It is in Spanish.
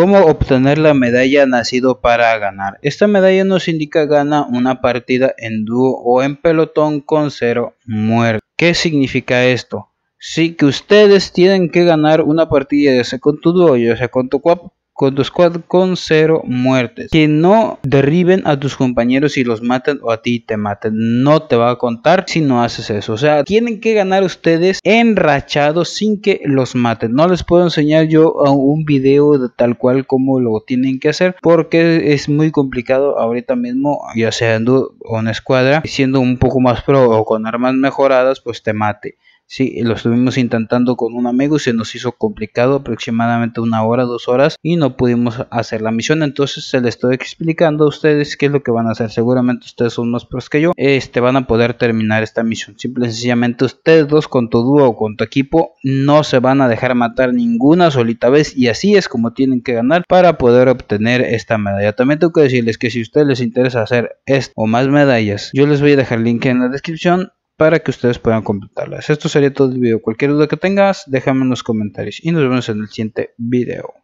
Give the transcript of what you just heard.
¿Cómo obtener la medalla nacido para ganar? Esta medalla nos indica gana una partida en dúo o en pelotón con cero muertes. ¿Qué significa esto? Sí, que ustedes tienen que ganar una partida ya sea con tu dúo, ya sea con tu cuap, con tu squad con cero muertes. Que no derriben a tus compañeros y los maten o a ti te maten. No te va a contar si no haces eso. O sea, tienen que ganar ustedes enrachados sin que los maten. No les puedo enseñar yo uh, un video de tal cual como lo tienen que hacer porque es muy complicado ahorita mismo, ya sea en una escuadra, siendo un poco más pro o con armas mejoradas, pues te mate. Sí, lo estuvimos intentando con un amigo y se nos hizo complicado aproximadamente una hora, dos horas y no pudimos hacer la misión. Entonces se les estoy explicando a ustedes qué es lo que van a hacer. Seguramente ustedes son más pros que yo. Este van a poder terminar esta misión. Simple y sencillamente ustedes dos con tu dúo o con tu equipo no se van a dejar matar ninguna solita vez y así es como tienen que ganar para poder obtener esta medalla. También tengo que decirles que si a ustedes les interesa hacer esto o más medallas, yo les voy a dejar el link en la descripción para que ustedes puedan completarlas. Esto sería todo el video. Cualquier duda que tengas, déjame en los comentarios y nos vemos en el siguiente video.